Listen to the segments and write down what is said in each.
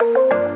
thank you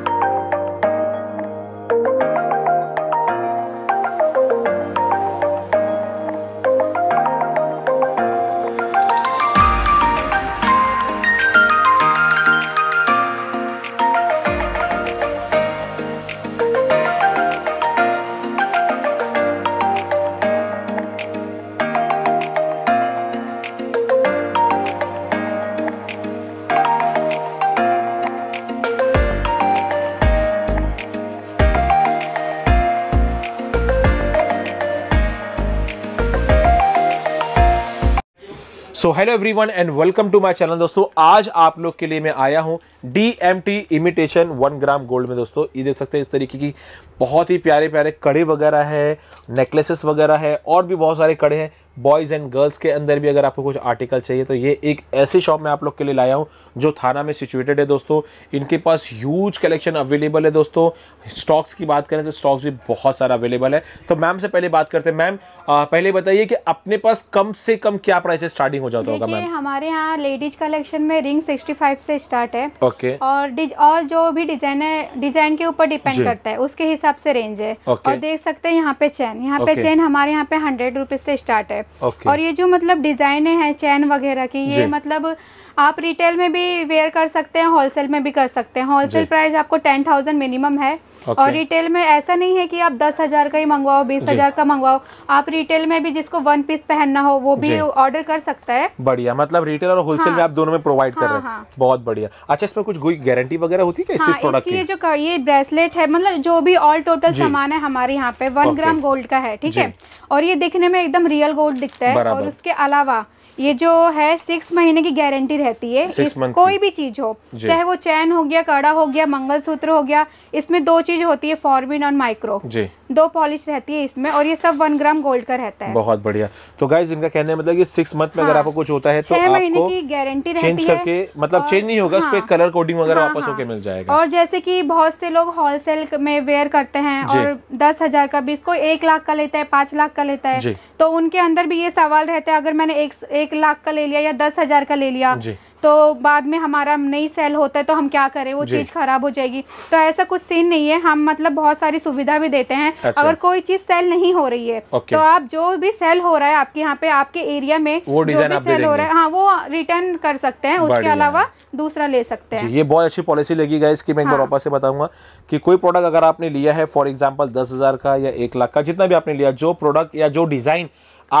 so hello everyone and welcome to my channel दोस्तों आज आप लोग के लिए मैं आया हूं D M T imitation one gram gold में दोस्तों ये देख सकते हैं इस तरीके की बहुत ही प्यारे प्यारे कड़े वगैरह है नेकलेसेस वगैरह है और भी बहुत सारे कड़े हैं बॉयज़ एंड गर्ल्स के अंदर भी अगर आपको कुछ आर्टिकल चाहिए तो ये एक ऐसी शॉप मैं आप लोग के लिए लाया हूँ जो थाना में सिचुएटेड है दोस्तों इनके पास ह्यूज कलेक्शन अवेलेबल है दोस्तों स्टॉक्स की बात करें तो स्टॉक्स भी बहुत सारा अवेलेबल है तो मैम से पहले बात करते हैं मैम पहले बताइए कि अपने पास कम से कम क्या प्राइस स्टार्टिंग हो जाता होगा मैम हमारे यहाँ लेडीज कलेक्शन में रिंग सिक्सटी से स्टार्ट है okay. और डिज, और जो भी डिजाइन है डिजाइन के ऊपर डिपेंड करता है उसके हिसाब से रेंज है okay. और देख सकते हैं यहाँ पे चैन यहाँ okay. पे चैन हमारे यहाँ पे हंड्रेड रुपीज से स्टार्ट है okay. और ये जो मतलब डिजाइने हैं चैन वगैरह की ये मतलब आप रिटेल में भी वेयर कर सकते हैं होलसेल में भी कर सकते हैं होलसेल प्राइस आपको टेन थाउजेंड मिनिमम है Okay. और रिटेल में ऐसा नहीं है कि आप दस हजार का ही मंगवाओ बीस हजार का मंगवाओ आप रिटेल में भी जिसको वन पीस पहनना हो वो भी ऑर्डर कर सकता है बढ़िया मतलब रिटेल और होलसेल हाँ, में आप दोनों में प्रोवाइड हाँ, कर रहे हैं हाँ, बहुत बढ़िया अच्छा इसमें कुछ गारंटी वगैरह होती है हाँ, ये जो ये ब्रेसलेट है मतलब जो भी ऑल टोटल सामान है हमारे यहाँ पे वन ग्राम गोल्ड का है ठीक है और ये दिखने में एकदम रियल गोल्ड दिखता है और उसके अलावा ये जो है सिक्स महीने की गारंटी रहती है इस कोई भी चीज हो चाहे वो चैन हो गया कड़ा हो गया मंगलसूत्र हो गया इसमें दो चीज होती है फॉर्मिन और माइक्रो दो पॉलिश रहती है इसमें और ये सब वन ग्राम गोल्ड का रहता है बहुत बढ़िया तो गाइज इनका कहने मतलब ये सिक्स मंथ में हाँ, अगर आपको कुछ होता है तो महीने की गारंटी चेंज करके मतलब चेंज नहीं होगा उसपे कलर कोडिंग वगैरह हाँ, वापस हाँ। होके मिल जाएगा और जैसे की बहुत से लोग होलसेल में वेयर करते हैं और दस हजार का भी इसको एक लाख का लेता है पांच लाख का लेता है तो उनके अंदर भी ये सवाल रहता है अगर मैंने एक एक लाख का ले लिया या दस हजार का ले लिया तो बाद में हमारा नहीं सेल होता है तो हम क्या करें वो चीज़ खराब हो जाएगी तो ऐसा कुछ सीन नहीं है हम मतलब बहुत सारी सुविधा भी देते हैं अच्छा। अगर कोई चीज़ सेल नहीं हो रही है तो आप जो भी सेल हो रहा है आपके यहाँ पे आपके एरिया में वो जो भी सेल हो रहा है हाँ वो रिटर्न कर सकते हैं उसके अलावा दूसरा ले सकते हैं ये बहुत अच्छी पॉलिसी लगी गई इसकी मैं हाँ। वापस से बताऊंगा की कोई प्रोडक्ट अगर आपने लिया है फॉर एग्जाम्पल दस हजार का या एक लाख का जितना भी आपने लिया जो प्रोडक्ट या जो डिजाइन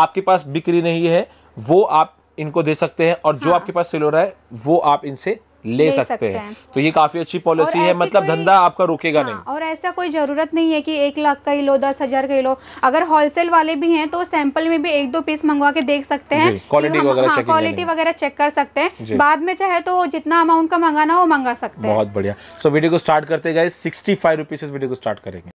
आपके पास बिक्री नहीं है वो आप इनको दे सकते हैं और जो हाँ। आपके पास सेल हो रहा है वो आप इनसे ले, ले सकते, सकते हैं।, हैं तो ये काफी अच्छी पॉलिसी है मतलब धंधा आपका रुकेगा हाँ, नहीं और ऐसा कोई जरूरत नहीं है कि एक लाख का ही लो दस हजार का ही लो अगर होलसेल वाले भी हैं तो सैंपल में भी एक दो पीस मंगवा के देख सकते हैं क्वालिटी वगैरह हाँ, क्वालिटी वगैरह चेक कर सकते हैं बाद में चाहे तो जितना अमाउंट का मंगाना हो मंगा सकते हैं बहुत बढ़िया सो वीडियो को स्टार्ट करते गए सिक्सटी फाइव रुपीज को स्टार्ट करेंगे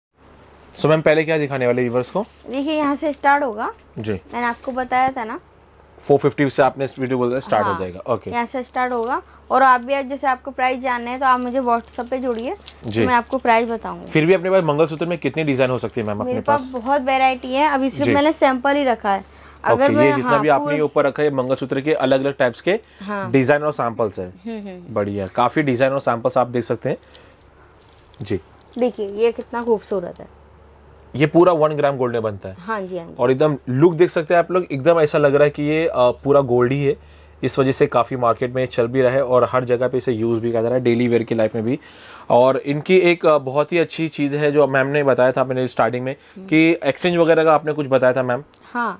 सो मैम पहले क्या दिखाने वाले व्यूवर्स को देखिए यहाँ से स्टार्ट होगा जी मैंने आपको बताया था ना 450 से आपने इस वीडियो बोल रहे स्टार्ट हाँ, हो जाएगा ओके यहाँ से स्टार्ट होगा और आप भी आज जैसे आपको प्राइस जानना है तो आप मुझे व्हाट्सअप पे जुड़िए तो मैं आपको प्राइस बताऊंगी फिर भी अपने पास मंगलसूत्र में कितने डिजाइन हो सकती है मैम अपने पास बहुत वेरायटी है अभी सिर्फ मैंने सैंपल ही रखा है अगर ये जितना हाँ, भी आपने ऊपर रखा है मंगलसूत्र के अलग अलग टाइप्स के डिजाइन हाँ। और सैंपल्स है हम्म, हम्म, हम्म। बढ़िया काफी डिजाइन और सैंपल्स आप देख सकते हैं जी देखिए ये कितना खूबसूरत है ये पूरा वन ग्राम गोल्ड में बनता है हाँ जी हाँ जी और एकदम लुक देख सकते हैं आप लोग एकदम ऐसा लग रहा है कि ये पूरा गोल्ड ही है इस वजह से काफ़ी मार्केट में चल भी रहा है और हर जगह पे इसे यूज़ भी किया जा रहा है डेली वेयर की लाइफ में भी और इनकी एक बहुत ही अच्छी चीज़ है जो मैम ने बताया था मैंने स्टार्टिंग में हम्म। कि एक्सचेंज वगैरह का आपने कुछ बताया था मैम हाँ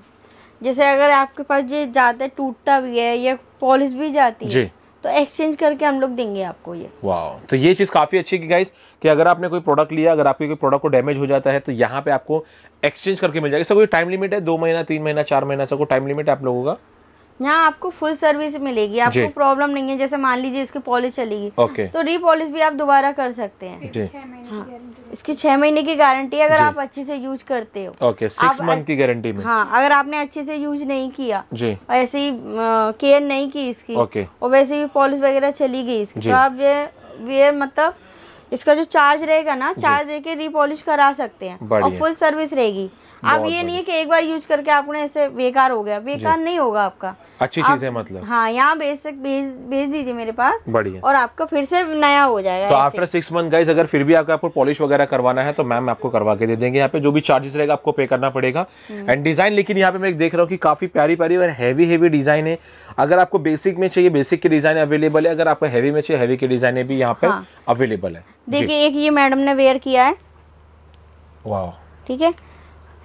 जैसे अगर आपके पास ये ज़्यादा टूटता भी है या पॉलिश भी जाती है तो एक्सचेंज करके हम लोग देंगे आपको ये वाह तो ये चीज़ काफ़ी अच्छी है गाइस कि अगर आपने कोई प्रोडक्ट लिया अगर आपके कोई प्रोडक्ट को डैमेज हो जाता है तो यहाँ पे आपको एक्सचेंज करके मिल जाएगा इसका कोई टाइम लिमिट है दो महीना तीन महीना चार महीना इसका कोई टाइम लिमिट है आप लोगों का यहाँ आपको फुल सर्विस मिलेगी आपको प्रॉब्लम नहीं है जैसे मान लीजिए इसकी पॉलिश चलेगी तो रीपॉलिश भी आप दोबारा कर सकते हैं हाँ, इसकी छह महीने की गारंटी अगर आप अच्छे से यूज करते हो ओके सिक्स मंथ की गारंटी में हाँ अगर आपने अच्छे से यूज नहीं किया ऐसे ही केयर नहीं की इसकी ओके और वैसे भी पॉलिश वगैरह चली गई इसकी तो आप ये ये मतलब इसका जो चार्ज रहेगा ना चार्ज देके रीपॉलिश करा सकते हैं और फुल सर्विस रहेगी आप ये नहीं है कि एक बार यूज करके आपने ऐसे बेकार हो गया बेकार नहीं होगा आपका अच्छी चीज है मतलब हाँ यहाँ बेसिक भेज भेज दीजिए मेरे पास बढ़िया और आपका फिर से नया हो जाएगा तो आफ्टर सिक्स मंथ गाइज अगर फिर भी आपका आपको पॉलिश वगैरह करवाना है तो मैम आपको करवा के दे देंगे यहाँ पे जो भी चार्जेस रहेगा आपको पे करना पड़ेगा एंड हम्म। डिजाइन लेकिन यहाँ पे मैं देख रहा हूँ की काफी प्यारी प्यारी और हैवी हैवी डिजाइन है अगर आपको बेसिक में चाहिए बेसिक की डिजाइन अवेलेबल है अगर आपको हैवी में चाहिए हैवी की डिजाइन भी यहाँ पे अवेलेबल हाँ। है देखिए एक ये मैडम ने वेयर किया है ठीक है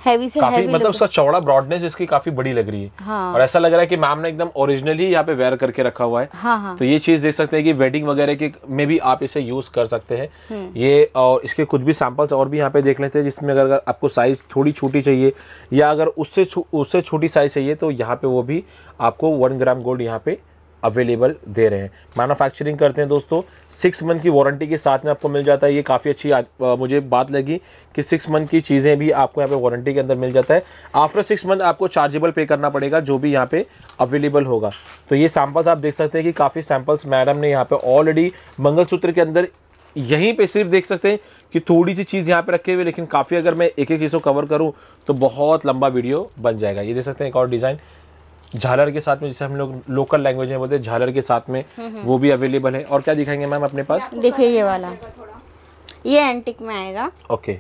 हैवी से काफी मतलब उसका चौड़ा ब्रॉडनेस इसकी काफी बड़ी लग रही है हाँ। और ऐसा लग रहा है कि मैम ने एकदम ओरिजिनली यहाँ पे वेयर करके रखा हुआ है हाँ, हाँ। तो ये चीज देख सकते हैं कि वेडिंग वगैरह के में भी आप इसे यूज कर सकते हैं हम्म। ये और इसके कुछ भी सैंपल्स और भी यहाँ पे देख लेते हैं जिसमें अगर आपको साइज थोड़ी छोटी चाहिए या अगर उससे उससे छोटी साइज चाहिए तो यहाँ पे वो भी आपको वन ग्राम गोल्ड यहाँ पे अवेलेबल दे रहे हैं मैनुफैक्चरिंग करते हैं दोस्तों सिक्स मंथ की वारंटी के साथ में आपको मिल जाता है ये काफ़ी अच्छी आ, मुझे बात लगी कि सिक्स मंथ की चीज़ें भी आपको यहाँ पे वारंटी के अंदर मिल जाता है आफ्टर सिक्स मंथ आपको चार्जेबल पे करना पड़ेगा जो भी यहाँ पे अवेलेबल होगा तो ये सैम्पल्स आप देख सकते हैं कि काफ़ी सैम्पल्स मैडम ने यहाँ पर ऑलरेडी मंगलसूत्र के अंदर यहीं पे सिर्फ देख सकते हैं कि थोड़ी सी चीज़ यहाँ पे रखे हुए लेकिन काफ़ी अगर मैं एक एक चीज़ को कवर करूँ तो बहुत लंबा वीडियो बन जाएगा ये देख सकते हैं एक और डिज़ाइन झालर के साथ में जैसे हम लोग लोकल लैंग्वेज में बोलते हैं झालर के साथ में हम्म, हम्म। वो भी अवेलेबल है और क्या दिखाएंगे मैम अपने पास देखिए ये वाला ये एंटिक में आएगा ओके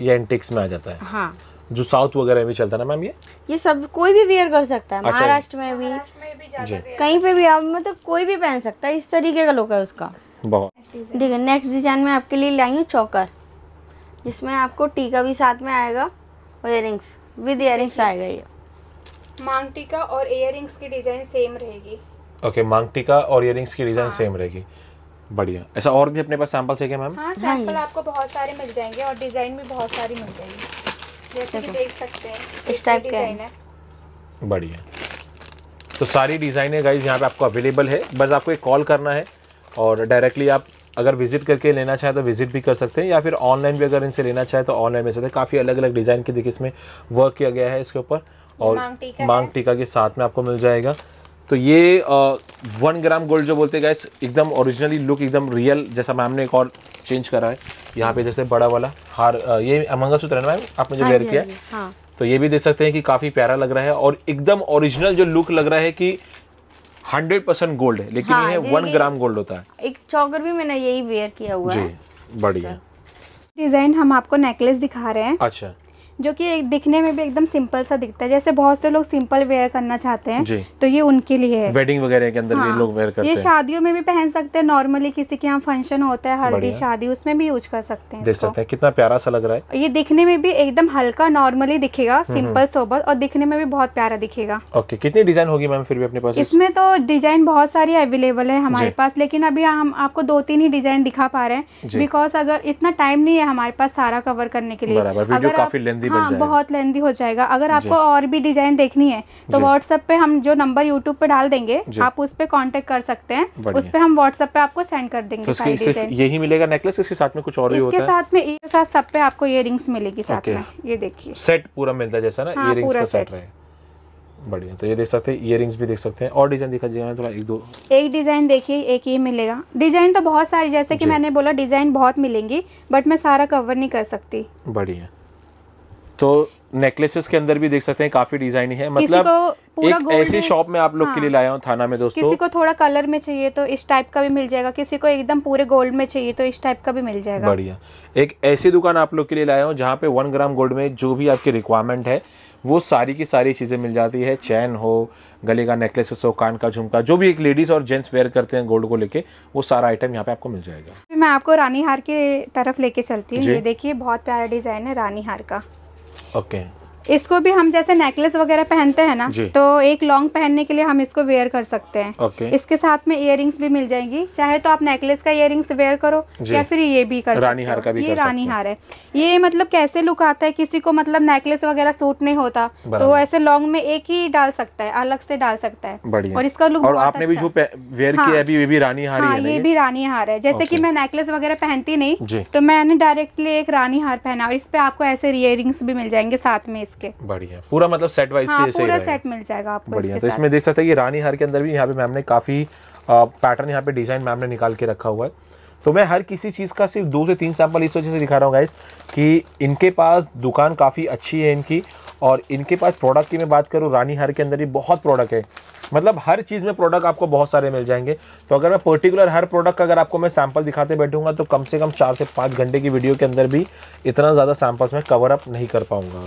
ये एंटिक्स में आ जाता है हाँ जो साउथ वगैरह में चलता है ना मैम ये ये सब कोई भी वेयर कर सकता है अच्छा महाराष्ट्र में भी, में भी कहीं पे भी आप मतलब कोई भी पहन सकता है इस तरीके का लुक है उसका बहुत देखिए नेक्स्ट डिजाइन में आपके लिए लाएंगे चौकर जिसमें आपको टीका भी साथ में आएगा और इयर विद इयर आएगा ये मांग टीका और इयर की डिजाइन सेम रहेगी ओके okay, मांग टीका और इयर की डिजाइन हाँ। सेम रहेगी बढ़िया ऐसा और भी अपने पास सैंपल्स है क्या मैम हाँ सैंपल हाँ आपको बहुत सारे मिल जाएंगे और डिजाइन भी बहुत सारी मिल जाएगी जैसे कि देख सकते हैं इस टाइप डिजाइन है बढ़िया तो सारी डिज़ाइनें गाइज यहाँ पे आपको अवेलेबल है बस आपको एक कॉल करना है और डायरेक्टली आप अगर विजिट करके लेना चाहे तो विजिट भी कर सकते हैं या फिर ऑनलाइन भी अगर इनसे लेना चाहे तो ऑनलाइन में सकते हैं काफ़ी अलग अलग डिज़ाइन की देखिए इसमें वर्क किया गया है इसके ऊपर और मांग टीका, मांग टीका के साथ में आपको मिल जाएगा तो ये वन ग्राम गोल्ड जो बोलते हैं एकदम ओरिजिनली लुक एकदम रियल जैसा मैम ने एक और चेंज करा है यहाँ पे जैसे बड़ा वाला हार ये मंगलसूत्र है ना मैम आपने जो वेयर हाँ किया हाँ है हाँ। तो ये भी देख सकते हैं कि काफ़ी प्यारा लग रहा है और एकदम ओरिजिनल जो लुक लग रहा है कि 100% गोल्ड है लेकिन हाँ, ये वन ग्राम गोल्ड होता है एक चौकर भी मैंने यही वेयर किया हुआ जी, है बढ़िया डिजाइन हम आपको नेकलेस दिखा रहे हैं अच्छा जो कि एक दिखने में भी एकदम सिंपल सा दिखता है जैसे बहुत से लोग सिंपल वेयर करना चाहते हैं तो ये उनके लिए है वेडिंग वगैरह के अंदर हाँ, भी लोग वेयर करते ये शादियों में भी पहन सकते हैं नॉर्मली किसी के यहाँ फंक्शन होता है हल्दी शादी उसमें भी यूज कर सकते हैं देख सकते हैं कितना प्यारा सा लग रहा है ये दिखने में भी एकदम हल्का नॉर्मली दिखेगा सिंपल हम्म, सोबर हम्म। और दिखने में भी बहुत प्यारा दिखेगा ओके कितनी डिजाइन होगी मैम फिर भी अपने पास इसमें तो डिजाइन बहुत सारी अवेलेबल है हमारे पास लेकिन अभी हम आपको दो तीन ही डिजाइन दिखा पा रहे हैं बिकॉज अगर इतना टाइम नहीं है हमारे पास सारा कवर करने के लिए काफी लेंदी हाँ, बन जाएगा बहुत लेंदी हो जाएगा अगर आपको और भी डिजाइन देखनी है तो व्हाट्सएप पे हम जो नंबर यूट्यूब पे डाल देंगे आप उस पर कॉन्टेक्ट कर सकते हैं उस पर हम व्हाट्सएप पे आपको सेंड कर देंगे तो सिर्फ यही मिलेगा नेकलेस इसके साथ में कुछ और साथ में एक साथ सब पे आपको इयर मिलेगी साथ में ये देखिए सेट पूरा मिलता है जैसा ना इयर का सेट रहे बढ़िया तो ये देख सकते हैं इयर भी देख सकते हैं और डिजाइन दिखा जाए थोड़ा एक दो एक डिजाइन देखिए एक ही मिलेगा डिजाइन तो बहुत सारी जैसे कि मैंने बोला डिजाइन बहुत मिलेंगी बट मैं सारा कवर नहीं कर सकती बढ़िया तो नेकलेसेस के अंदर भी देख सकते हैं काफी डिजाइन है मतलब एक ऐसी शॉप में आप लोग हाँ, के लिए हाँ। लाया हूँ थाना में दोस्तों किसी को थोड़ा कलर में चाहिए तो इस टाइप का भी मिल जाएगा किसी को एकदम पूरे गोल्ड में चाहिए तो इस टाइप का भी मिल जाएगा बढ़िया एक ऐसी दुकान आप लोग के लिए लाया हूँ जहाँ पे वन ग्राम गोल्ड में जो भी आपकी रिक्वायरमेंट है वो सारी की सारी चीज़ें मिल जाती है चैन हो गले का नेकलेसेस हो कान का झुमका जो भी एक लेडीज़ और जेंट्स वेयर करते हैं गोल्ड को लेके वो सारा आइटम यहाँ पे आपको मिल जाएगा मैं आपको रानी हार की तरफ लेके चलती हूँ ये देखिए बहुत प्यारा डिज़ाइन है रानी हार का Okay इसको भी हम जैसे नेकलेस वगैरह पहनते हैं ना तो एक लॉन्ग पहनने के लिए हम इसको वेयर कर सकते हैं इसके साथ में इयर भी मिल जाएंगी चाहे तो आप नेकलेस का इयर वेयर करो या फिर ये भी कर रानी हार का भी ये रानी हार है ये मतलब कैसे लुक आता है किसी को मतलब नेकलेस वगैरह सूट नहीं होता तो ऐसे लॉन्ग में एक ही डाल सकता है अलग से डाल सकता है और इसका लुक आपने भी अच्छा जो वेयर हाँ। किया ये भी रानी हार हाँ, है ये भी रानी हार है जैसे की मैं नेकलेस वगैरह पहनती नहीं तो मैंने डायरेक्टली एक रानी हार पहना और इस पे आपको ऐसे इयर भी मिल जाएंगे साथ में इसके बढ़िया पूरा मतलब सेट वाइज हाँ, पूरा सेट मिल जाएगा आपको बढ़िया तो इसमें देख सकते हैं ये रानी हार के अंदर भी यहाँ पे मैम ने काफी पैटर्न यहाँ पे डिजाइन मैम ने निकाल के रखा हुआ है तो मैं हर किसी चीज़ का सिर्फ दो से तीन सैंपल इस वजह से दिखा रहा हूँ गाइस कि इनके पास दुकान काफ़ी अच्छी है इनकी और इनके पास प्रोडक्ट की मैं बात करूँ रानी हार के अंदर भी बहुत प्रोडक्ट है मतलब हर चीज़ में प्रोडक्ट आपको बहुत सारे मिल जाएंगे तो अगर मैं पर्टिकुलर हर प्रोडक्ट का अगर आपको मैं सैंपल दिखाते बैठूंगा तो कम से कम चार से पाँच घंटे की वीडियो के अंदर भी इतना ज़्यादा सैंपल्स मैं कवर अप नहीं कर पाऊँगा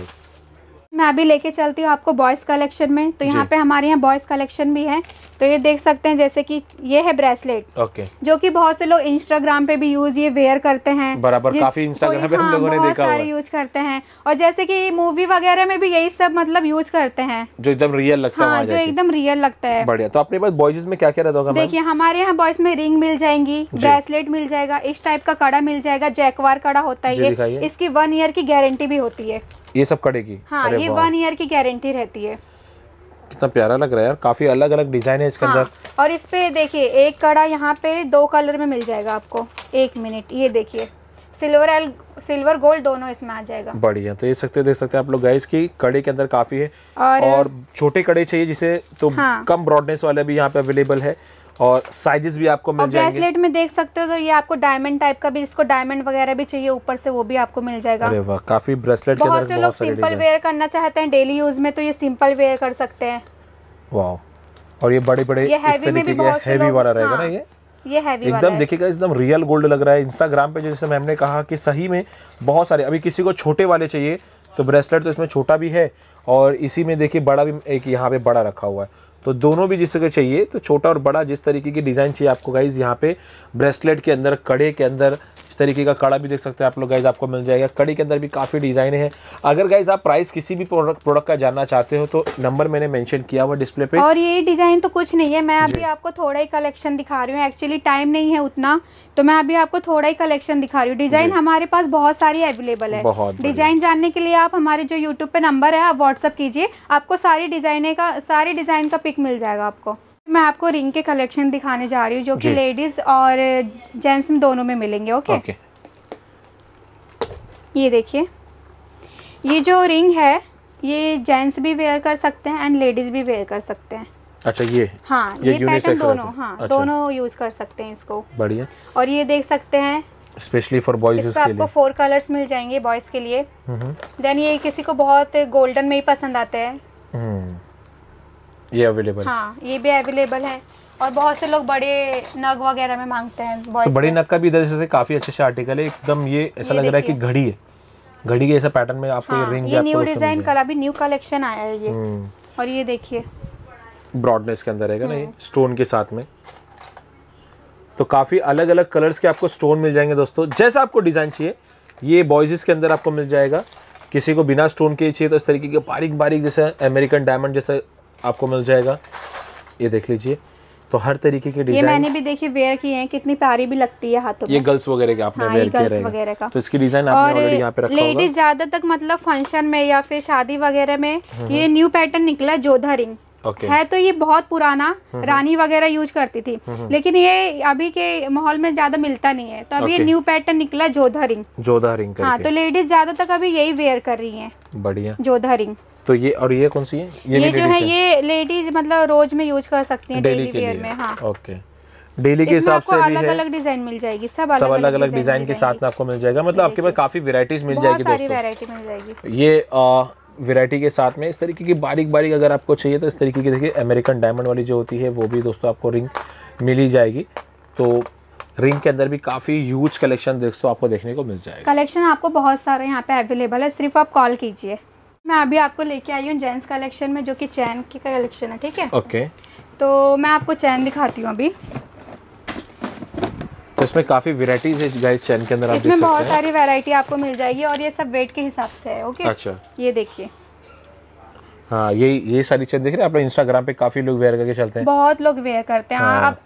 मैं अभी लेके चलती हूँ आपको बॉयज़ कलेक्शन में तो यहाँ पे हमारे यहाँ बॉयज़ कलेक्शन भी है तो ये देख सकते हैं जैसे कि ये है ब्रेसलेट ओके जो कि बहुत से लोग इंस्टाग्राम पे भी यूज ये वेयर करते हैं बराबर काफी इंस्टाग्राम पे हम हाँ, लोगों ने देखा सारे यूज करते हैं और जैसे कि मूवी वगैरह में भी यही सब मतलब यूज करते हैं जो एकदम रियल लगता हाँ, है जो एकदम रियल लगता है बढ़िया तो अपने पास बॉयज में क्या क्या रहता होगा देखिये हमारे यहाँ बॉयज में रिंग मिल जाएंगी ब्रेसलेट मिल जाएगा इस टाइप का कड़ा मिल जाएगा जैकवार कड़ा होता है इसकी वन ईयर की गारंटी भी होती है ये सब कड़े हाँ, की हाँ ये वन ईयर की गारंटी रहती है कितना प्यारा लग रहा है यार काफी अलग अलग डिजाइन है इसके हाँ, अंदर और इस पे देखिए एक कड़ा यहाँ पे दो कलर में मिल जाएगा आपको एक मिनट ये देखिए सिल्वर एल सिल्वर गोल्ड दोनों इसमें आ जाएगा बढ़िया तो ये सकते देख सकते हैं आप लोग गाइस की कड़े के अंदर काफी है और, और छोटे कड़े चाहिए जिसे तो हाँ, कम ब्रॉडनेस वाले भी यहाँ पे अवेलेबल है और साइजेस भी आपको मिल जाएंगे ब्रेसलेट में देख सकते हो तो ये आपको डायमंड टाइप का भी इसको डायमंड वगैरह भी चाहिए ऊपर से वो भी आपको मिल जाएगा अरे वाह काफी ब्रेसलेट बहुत से लोग सिंपल वेयर करना चाहते हैं डेली यूज में तो ये सिंपल वेयर कर सकते हैं वाह और ये बड़े बड़े ये हैवी वाला रहेगा हाँ, ना ये ये हैवी एकदम देखिएगा एकदम रियल गोल्ड लग रहा है इंस्टाग्राम पे जैसे मैम ने कहा कि सही में बहुत सारे अभी किसी को छोटे वाले चाहिए तो ब्रेसलेट तो इसमें छोटा भी है और इसी में देखिए बड़ा भी एक यहाँ पे बड़ा रखा हुआ है तो दोनों भी जिस चाहिए तो छोटा और बड़ा जिस तरीके की डिज़ाइन चाहिए आपको गाइज यहाँ पे ब्रेसलेट के अंदर कड़े के अंदर इस तरीके का कड़ा भी देख सकते हैं आप लोग गाइज आपको मिल जाएगा कड़ी के अंदर भी काफ़ी डिज़ाइन है अगर गाइज आप प्राइस किसी भी प्रोडक्ट प्रोडक्ट का जानना चाहते हो तो नंबर मैंने मैंशन किया हुआ डिस्प्ले पर और ये डिज़ाइन तो कुछ नहीं है मैं अभी आपको थोड़ा ही कलेक्शन दिखा रही हूँ एक्चुअली टाइम नहीं है उतना तो मैं अभी आपको थोड़ा ही कलेक्शन दिखा रही हूँ डिज़ाइन हमारे पास बहुत सारी अवेलेबल है डिज़ाइन जानने के लिए आप हमारे जो यूट्यूब पे नंबर है आप व्हाट्सअप कीजिए आपको सारी डिज़ाइने का सारी डिज़ाइन का पिक मिल जाएगा आपको मैं आपको रिंग के कलेक्शन दिखाने जा रही हूँ जो कि लेडीज और जेंट्स दोनों में मिलेंगे ओके ओके ये देखिए ये जो रिंग है ये जेंट्स भी वेयर कर सकते हैं एंड लेडीज भी वेयर कर सकते हैं अच्छा ये हाँ ये, ये पैटर्न दोनों हाँ अच्छा। दोनों यूज कर सकते हैं इसको बढ़िया और ये देख सकते हैं स्पेशली फॉर बॉयज आपको फोर कलर्स मिल जाएंगे बॉयज के लिए देन हम्म। ये किसी को बहुत गोल्डन में ही पसंद आते हैं हम्म। ये अवेलेबल हाँ ये भी अवेलेबल है और बहुत से लोग बड़े नग वगैरह में मांगते हैं तो बड़ी नग का भी इधर से काफी अच्छे अच्छे आर्टिकल है एकदम ये ऐसा लग रहा है कि घड़ी है घड़ी के ऐसा पैटर्न में आपको रिंग ये न्यू डिजाइन कल अभी न्यू कलेक्शन आया है ये हम्म। और ये देखिए ब्रॉडनेस के अंदर रहेगा ना ये स्टोन हम्म। के साथ में तो काफ़ी अलग अलग कलर्स के आपको स्टोन मिल जाएंगे दोस्तों जैसा आपको डिज़ाइन चाहिए ये बॉयज़ के अंदर आपको मिल जाएगा किसी को बिना स्टोन के चाहिए तो इस तरीके के बारीक बारीक जैसे अमेरिकन डायमंड जैसे आपको मिल जाएगा ये देख लीजिए तो हर तरीके के डिजाइन ये मैंने भी देखी वेयर किए है कितनी प्यारी भी लगती है हाथों ये गर्ल्स वगैरह के आपने वेयर हाँ, किया वगैरह का तो इसकी डिजाइन आपने ऑलरेडी यहाँ पे रखा लेडीज ज्यादा तक मतलब फंक्शन में या फिर शादी वगैरह में हम्म, ये न्यू हम्म। पैटर्न निकला जोधा रिंग Okay. है तो ये बहुत पुराना हम्म, रानी वगैरह यूज करती थी लेकिन ये अभी के माहौल में ज्यादा मिलता नहीं है तो अभी okay. ये न्यू पैटर्न निकला जोधा रिंग जोधा रिंग हाँ तो लेडीज ज्यादा तक अभी यही वेयर कर रही है बढ़िया जोधा रिंग तो ये और ये कौन सी है ये, ये जो है ये लेडीज मतलब रोज में यूज कर सकती हैं डेली वेयर में हाँ ओके डेली के हिसाब से भी अलग अलग डिजाइन मिल जाएगी सब अलग सब अलग अलग डिजाइन के साथ में आपको मिल जाएगा मतलब आपके पास काफी वेराइटीज मिल जाएगी दोस्तों मिल जाएगी ये वेरायटी के साथ में इस तरीके की बारीक बारीक अगर आपको चाहिए तो इस तरीके की देखिए अमेरिकन डायमंड वाली जो होती है वो भी दोस्तों आपको रिंग मिली जाएगी तो रिंग के अंदर भी काफ़ी ह्यूज कलेक्शन दोस्तों आपको देखने को मिल जाएगा कलेक्शन आपको बहुत सारे यहाँ पे अवेलेबल है सिर्फ आप कॉल कीजिए मैं अभी आपको लेके आई हूँ जेंट्स कलेक्शन में जो कि चैन की कलेक्शन है ठीक है ओके तो मैं आपको चैन दिखाती हूँ अभी तो इसमें काफी वैरायटीज है गाइस चैन के अंदर आप इसमें बहुत सारी वैरायटी आपको मिल जाएगी और ये सब वेट के हिसाब से है ओके अच्छा ये देखिए हाँ ये ये सारी चीज देख रहे हैं आप इंस्टाग्राम पे काफी लोग वेयर करके चलते हैं बहुत लोग वेयर करते हैं आप हाँ, हाँ।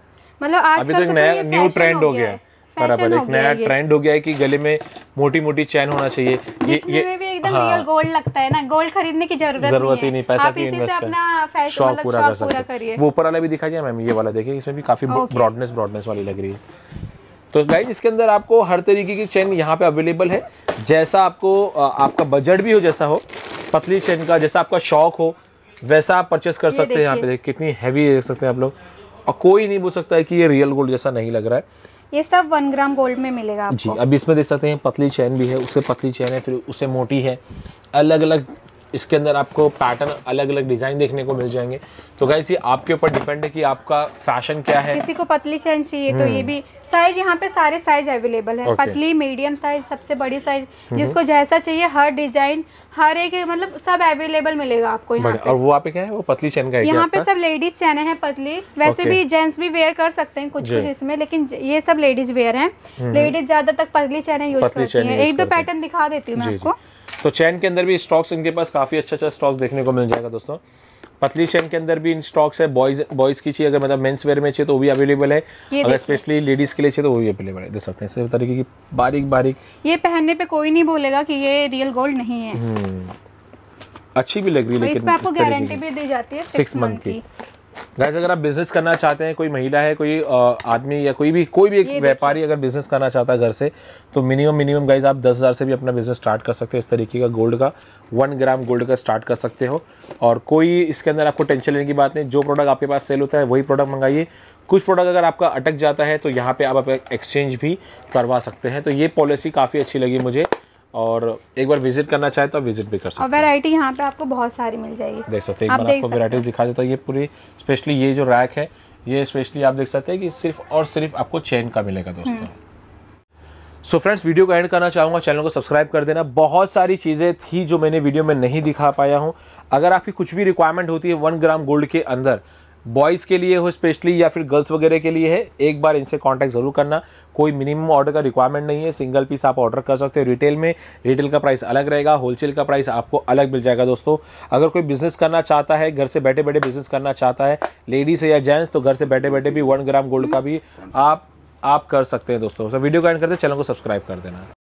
मतलब आज अभी तो, तो नया न्यू ट्रेंड हो गया है बराबर एक नया ट्रेंड हो गया है कि गले में मोटी मोटी चैन होना चाहिए ये ये एकदम रियल गोल्ड हाँ। लगता है ना गोल्ड खरीदने की जरूरत जरूरत ही नहीं पैसा भी इसी से अपना फैशन मतलब पूरा कर सकते हैं वो ऊपर वाला भी दिखा दिया मैम ये वाला देखिए इसमें भी काफी ब्रॉडनेस ब्रॉडनेस वाली लग रही है तो गाइज इसके अंदर आपको हर तरीके की चेन यहाँ पे अवेलेबल है जैसा आपको आपका बजट भी हो जैसा हो पतली चेन का जैसा आपका शौक हो वैसा आप परचेस कर सकते हैं यहाँ पे देख कितनी हैवी देख सकते हैं आप लोग और कोई नहीं बोल सकता है कि ये रियल गोल्ड जैसा नहीं लग रहा है ये सब वन ग्राम गोल्ड में मिलेगा आपको। जी अभी इसमें देख सकते हैं पतली चैन भी है उससे पतली चैन है फिर उससे मोटी है अलग अलग इसके अंदर आपको पैटर्न अलग अलग डिजाइन देखने को मिल जाएंगे तो गाइस ये आपके ऊपर डिपेंड है कि आपका फैशन क्या है किसी को पतली चैन चाहिए तो ये हम्म। भी साइज यहाँ पे सारे साइज अवेलेबल है okay. पतली मीडियम साइज सबसे बड़ी साइज हम्म। जिसको जैसा चाहिए हर डिजाइन हर एक मतलब सब अवेलेबल मिलेगा आपको यहाँ और वो आप क्या है वो पतली चैन का यहाँ पे सब लेडीज चैन है पतली वैसे भी जेंट्स भी वेयर कर सकते हैं कुछ कुछ इसमें लेकिन ये सब लेडीज वेयर है लेडीज ज्यादा तक पतली चैन यूज करती है एक दो पैटर्न दिखा देती हूँ मैं आपको तो चैन के अंदर भी स्टॉक्स इनके पास काफ़ी अच्छा अच्छा स्टॉक्स देखने को मिल जाएगा दोस्तों पतली चैन के अंदर भी इन स्टॉक्स है बॉयज बॉयज की चाहिए अगर मतलब मेंस वेयर में चाहिए तो वो भी अवेलेबल है अगर स्पेशली लेडीज के लिए चाहिए तो वो भी अवेलेबल है देख सकते हैं सिर्फ तरीके की बारीक बारीक ये पहनने पर कोई नहीं बोलेगा कि ये रियल गोल्ड नहीं है हम्म। अच्छी भी लग रही है लेकिन आपको गारंटी भी दी जाती है सिक्स मंथ की गैस अगर आप बिजनेस करना चाहते हैं कोई महिला है कोई आदमी या कोई भी कोई भी एक व्यापारी अगर बिजनेस करना चाहता है घर से तो मिनिमम मिनिमम गाइज आप दस हज़ार से भी अपना बिजनेस स्टार्ट कर सकते हो इस तरीके का गोल्ड का वन ग्राम गोल्ड का स्टार्ट कर सकते हो और कोई इसके अंदर आपको टेंशन लेने की बात नहीं जो प्रोडक्ट आपके पास सेल होता है वही प्रोडक्ट मंगाइए कुछ प्रोडक्ट अगर आपका अटक जाता है तो यहाँ पर आप एक्सचेंज भी करवा सकते हैं तो ये पॉलिसी काफ़ी अच्छी लगी मुझे और एक बार विजिट करना चाहे तो विजिट भी कर सकते हैं वैरायटी यहाँ पे आपको बहुत सारी मिल जाएगी देख सकते हैं एक बार आपको वैरायटीज दिखा देता ये पूरी स्पेशली ये जो रैक है ये स्पेशली आप देख सकते हैं कि सिर्फ और सिर्फ आपको चेन का मिलेगा हम्म। दोस्तों सो फ्रेंड्स वीडियो को एंड करना चाहूँगा चैनल को सब्सक्राइब कर देना बहुत सारी चीज़ें थी जो मैंने वीडियो में नहीं दिखा पाया हूँ अगर आपकी कुछ भी रिक्वायरमेंट होती है वन ग्राम गोल्ड के अंदर बॉयज़ के लिए हो स्पेशली या फिर गर्ल्स वगैरह के लिए है एक बार इनसे कांटेक्ट ज़रूर करना कोई मिनिमम ऑर्डर का रिक्वायरमेंट नहीं है सिंगल पीस आप ऑर्डर कर सकते हो रिटेल में रिटेल का प्राइस अलग रहेगा होलसेल का प्राइस आपको अलग मिल जाएगा दोस्तों अगर कोई बिजनेस करना चाहता है घर से बैठे बैठे बिजनेस करना चाहता है लेडीज़ है या जेंट्स तो घर से बैठे बैठे भी वन ग्राम गोल्ड का भी आप आप कर सकते हैं दोस्तों तो वीडियो का एंड करते चैनल को सब्सक्राइब कर देना